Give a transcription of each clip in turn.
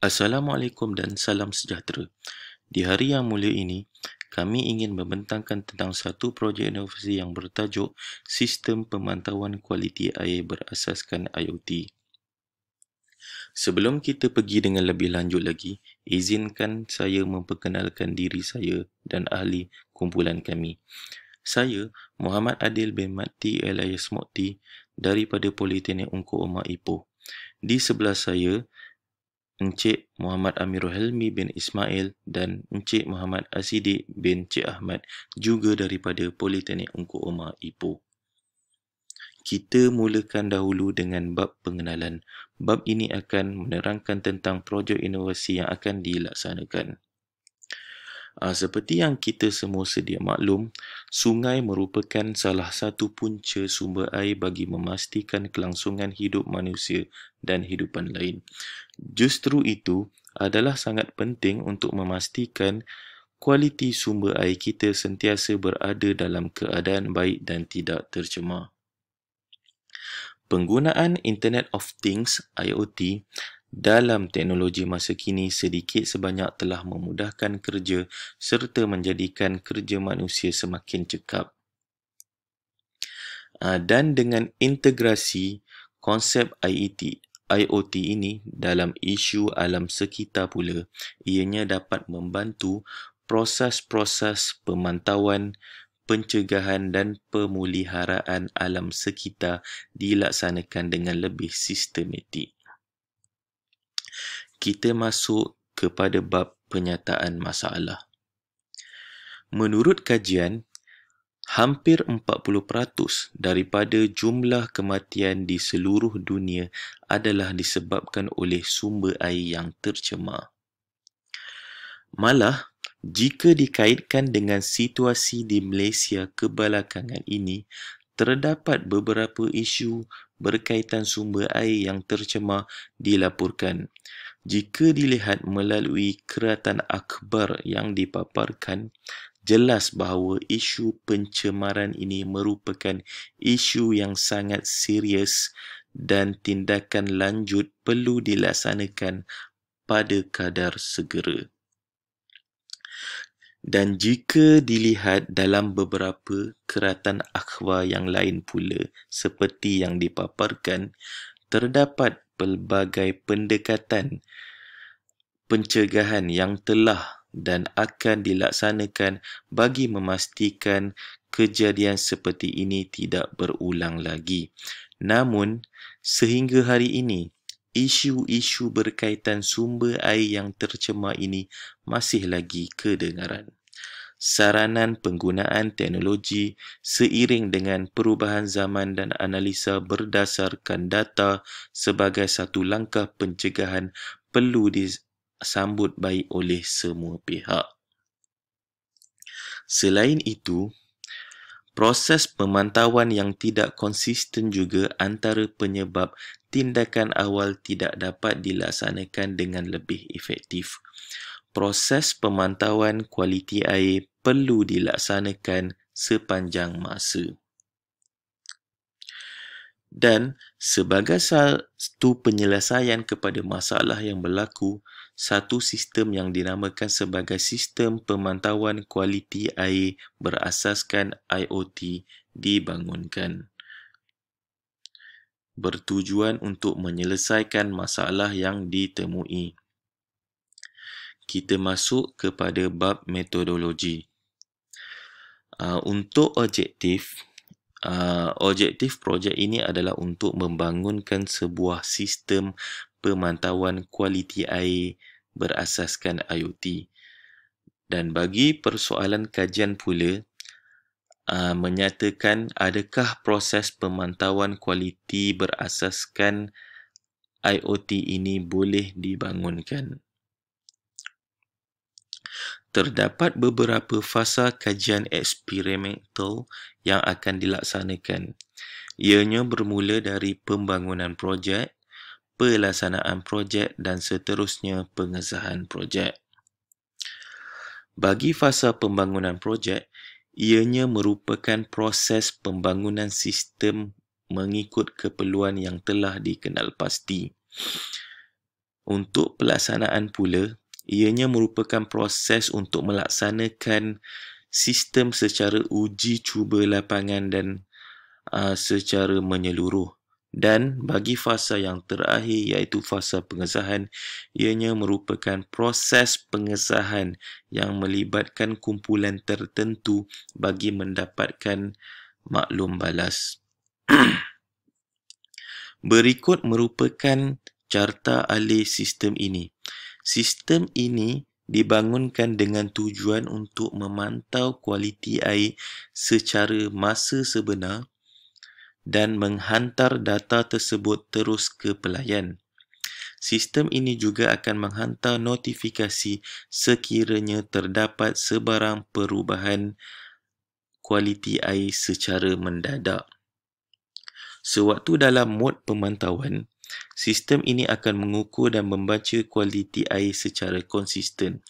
Assalamualaikum dan salam sejahtera. Di hari yang mulia ini, kami ingin membentangkan tentang satu projek inovasi yang bertajuk Sistem Pemantauan Kualiti Air Berasaskan IoT. Sebelum kita pergi dengan lebih lanjut lagi, izinkan saya memperkenalkan diri saya dan ahli kumpulan kami. Saya Muhammad Adil bin Mati Elias Mokti daripada Politeknik Ungkuk Omar Ipoh. Di sebelah saya, Encik Muhammad Amirul Helmi bin Ismail dan Encik Muhammad Asidi bin Cik Ahmad juga daripada Politeknik Ungku Omar Ipoh. Kita mulakan dahulu dengan bab pengenalan. Bab ini akan menerangkan tentang projek inovasi yang akan dilaksanakan. Aa, ah, seperti yang kita semua sedia maklum, sungai merupakan salah satu punca sumber air bagi memastikan kelangsungan hidup manusia dan hidupan lain. Justru itu adalah sangat penting untuk memastikan kualiti sumber air kita sentiasa berada dalam keadaan baik dan tidak tercemar. Penggunaan Internet of Things IoT dalam teknologi masa kini sedikit sebanyak telah memudahkan kerja serta menjadikan kerja manusia semakin cekap. Ah, dan dengan integrasi konsep IET, IoT ini dalam isu alam sekitar pula, ianya dapat membantu proses-proses pemantauan, pencegahan dan pemuliharaan alam sekitar dilaksanakan dengan lebih sistematik kita masuk kepada bab penyataan masalah. Menurut kajian, hampir 40% daripada jumlah kematian di seluruh dunia adalah disebabkan oleh sumber air yang tercemar. Malah, jika dikaitkan dengan situasi di Malaysia kebelakangan ini, terdapat beberapa isu berkaitan sumber air yang tercemar dilaporkan jika dilihat melalui keratan akbar yang dipaparkan jelas bahawa isu pencemaran ini merupakan isu yang sangat serius dan tindakan lanjut perlu dilaksanakan pada kadar segera dan jika dilihat dalam beberapa keratan akhbar yang lain pula seperti yang dipaparkan terdapat pelbagai pendekatan pencegahan yang telah dan akan dilaksanakan bagi memastikan kejadian seperti ini tidak berulang lagi. Namun, sehingga hari ini, isu-isu berkaitan sumber air yang tercemar ini masih lagi kedengaran saranan penggunaan teknologi seiring dengan perubahan zaman dan analisa berdasarkan data sebagai satu langkah pencegahan perlu disambut baik oleh semua pihak. Selain itu, proses pemantauan yang tidak konsisten juga antara penyebab tindakan awal tidak dapat dilaksanakan dengan lebih efektif proses pemantauan kualiti air perlu dilaksanakan sepanjang masa. Dan sebagai satu penyelesaian kepada masalah yang berlaku, satu sistem yang dinamakan sebagai sistem pemantauan kualiti air berasaskan IoT dibangunkan. Bertujuan untuk menyelesaikan masalah yang ditemui kita masuk kepada bab metodologi. Uh, untuk objektif, uh, objektif projek ini adalah untuk membangunkan sebuah sistem pemantauan kualiti air berasaskan IoT. Dan bagi persoalan kajian pula, uh, menyatakan adakah proses pemantauan kualiti berasaskan IoT ini boleh dibangunkan terdapat beberapa fasa kajian eksperimental yang akan dilaksanakan. Ianya bermula dari pembangunan projek, pelaksanaan projek dan seterusnya pengesahan projek. Bagi fasa pembangunan projek, ianya merupakan proses pembangunan sistem mengikut keperluan yang telah dikenal pasti. Untuk pelaksanaan pula, ianya merupakan proses untuk melaksanakan sistem secara uji cuba lapangan dan uh, secara menyeluruh dan bagi fasa yang terakhir iaitu fasa pengesahan ianya merupakan proses pengesahan yang melibatkan kumpulan tertentu bagi mendapatkan maklum balas berikut merupakan carta alih sistem ini Sistem ini dibangunkan dengan tujuan untuk memantau kualiti air secara masa sebenar dan menghantar data tersebut terus ke pelayan. Sistem ini juga akan menghantar notifikasi sekiranya terdapat sebarang perubahan kualiti air secara mendadak. Sewaktu dalam mod pemantauan, Sistem ini akan mengukur dan membaca kualiti air secara konsisten.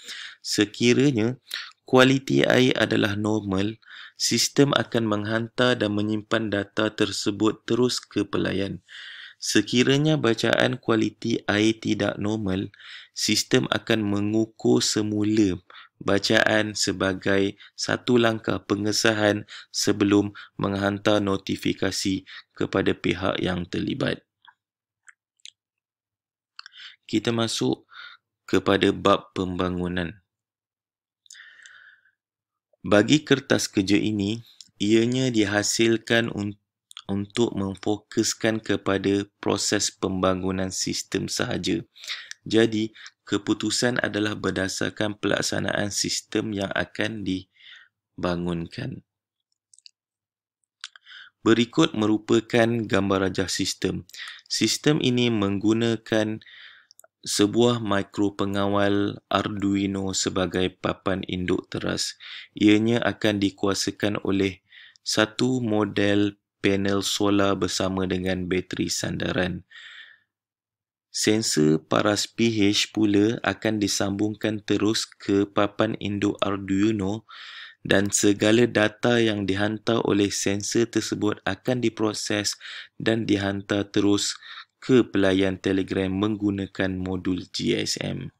Sekiranya kualiti air adalah normal, sistem akan menghantar dan menyimpan data tersebut terus ke pelayan. Sekiranya bacaan kualiti air tidak normal, sistem akan mengukur semula bacaan sebagai satu langkah pengesahan sebelum menghantar notifikasi kepada pihak yang terlibat kita masuk kepada bab pembangunan. Bagi kertas kerja ini, ianya dihasilkan untuk untuk memfokuskan kepada proses pembangunan sistem sahaja. Jadi, keputusan adalah berdasarkan pelaksanaan sistem yang akan dibangunkan. Berikut merupakan gambar rajah sistem. Sistem ini menggunakan sebuah mikro pengawal Arduino sebagai papan induk teras. Ianya akan dikuasakan oleh satu model panel solar bersama dengan bateri sandaran. Sensor paras pH pula akan disambungkan terus ke papan induk Arduino dan segala data yang dihantar oleh sensor tersebut akan diproses dan dihantar terus ke ke pelayan Telegram menggunakan modul GSM.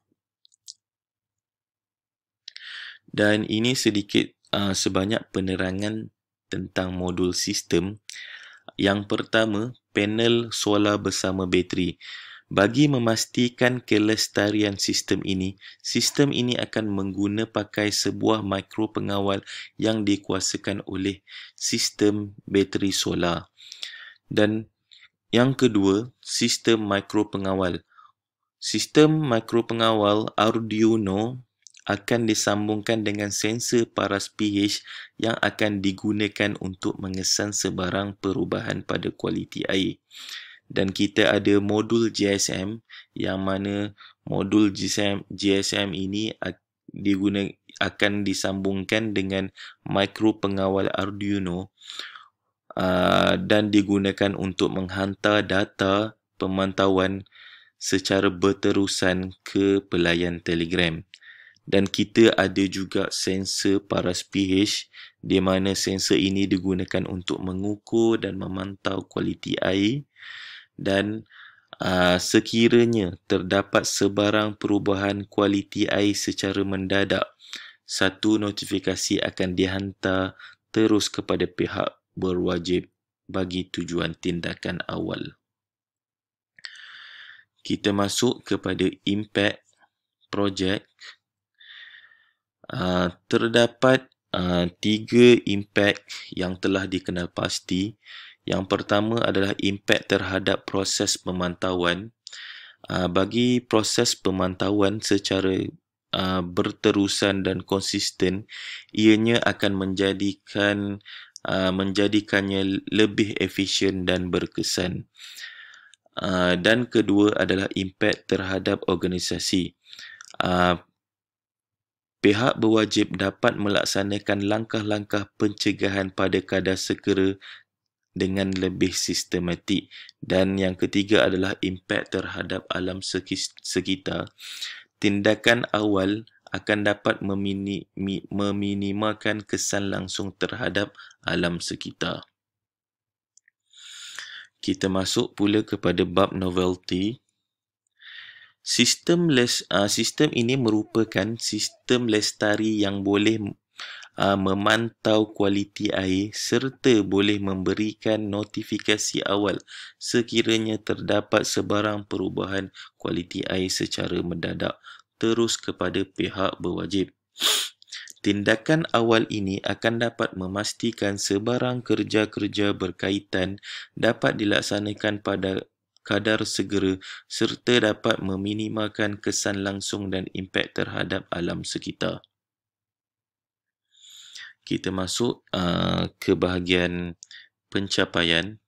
Dan ini sedikit uh, sebanyak penerangan tentang modul sistem. Yang pertama, panel solar bersama bateri. Bagi memastikan kelestarian sistem ini, sistem ini akan menggunakan pakai sebuah mikro pengawal yang dikuasakan oleh sistem bateri solar. Dan yang kedua, sistem mikro pengawal. Sistem mikro pengawal Arduino akan disambungkan dengan sensor paras pH yang akan digunakan untuk mengesan sebarang perubahan pada kualiti air. Dan kita ada modul GSM yang mana modul GSM, GSM ini digunakan, akan disambungkan dengan mikro pengawal Arduino Uh, dan digunakan untuk menghantar data pemantauan secara berterusan ke pelayan Telegram. Dan kita ada juga sensor paras pH di mana sensor ini digunakan untuk mengukur dan memantau kualiti air dan aa, uh, sekiranya terdapat sebarang perubahan kualiti air secara mendadak satu notifikasi akan dihantar terus kepada pihak berwajib bagi tujuan tindakan awal. Kita masuk kepada impact projek. Ah, terdapat ah, tiga impact yang telah dikenal pasti. Yang pertama adalah impact terhadap proses pemantauan. Ah, bagi proses pemantauan secara berterusan dan konsisten, ianya akan menjadikan Uh, menjadikannya lebih efisien dan berkesan. Uh, dan kedua adalah impact terhadap organisasi. Uh, pihak berwajib dapat melaksanakan langkah-langkah pencegahan pada kadar segera dengan lebih sistematik. Dan yang ketiga adalah impact terhadap alam sekitar. Tindakan awal akan dapat memini, meminimakan kesan langsung terhadap alam sekitar. Kita masuk pula kepada bab novelty. Sistem les, uh, ah, sistem ini merupakan sistem lestari yang boleh uh, memantau kualiti air serta boleh memberikan notifikasi awal sekiranya terdapat sebarang perubahan kualiti air secara mendadak terus kepada pihak berwajib. Tindakan awal ini akan dapat memastikan sebarang kerja-kerja berkaitan dapat dilaksanakan pada kadar segera serta dapat meminimalkan kesan langsung dan impak terhadap alam sekitar. Kita masuk uh, ke bahagian pencapaian.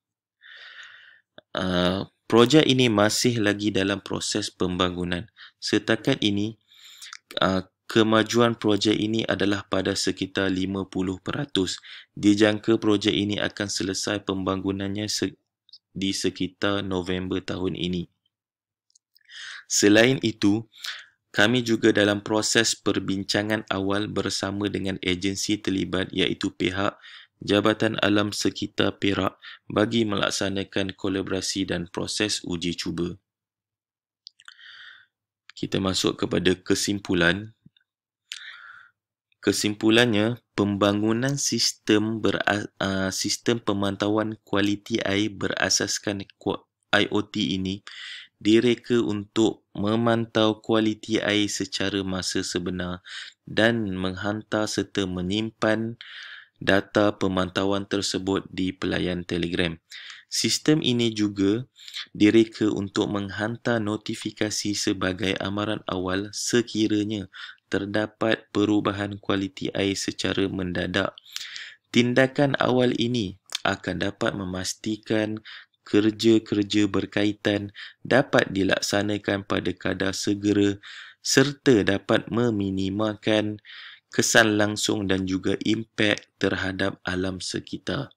Uh, Projek ini masih lagi dalam proses pembangunan. Setakat ini, kemajuan projek ini adalah pada sekitar 50%. Dijangka projek ini akan selesai pembangunannya di sekitar November tahun ini. Selain itu, kami juga dalam proses perbincangan awal bersama dengan agensi terlibat iaitu pihak Jabatan Alam Sekitar Perak bagi melaksanakan kolaborasi dan proses uji cuba. Kita masuk kepada kesimpulan. Kesimpulannya, pembangunan sistem beras, uh, sistem pemantauan kualiti air berasaskan IoT ini direka untuk memantau kualiti air secara masa sebenar dan menghantar serta menyimpan data pemantauan tersebut di pelayan Telegram. Sistem ini juga direka untuk menghantar notifikasi sebagai amaran awal sekiranya terdapat perubahan kualiti air secara mendadak. Tindakan awal ini akan dapat memastikan kerja-kerja berkaitan dapat dilaksanakan pada kadar segera serta dapat meminimalkan kesan langsung dan juga impak terhadap alam sekitar.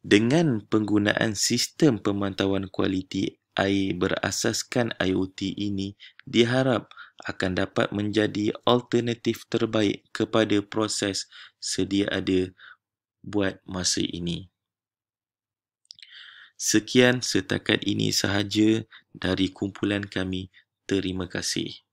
Dengan penggunaan sistem pemantauan kualiti air berasaskan IoT ini, diharap akan dapat menjadi alternatif terbaik kepada proses sedia ada buat masa ini. Sekian setakat ini sahaja dari kumpulan kami. Terima kasih.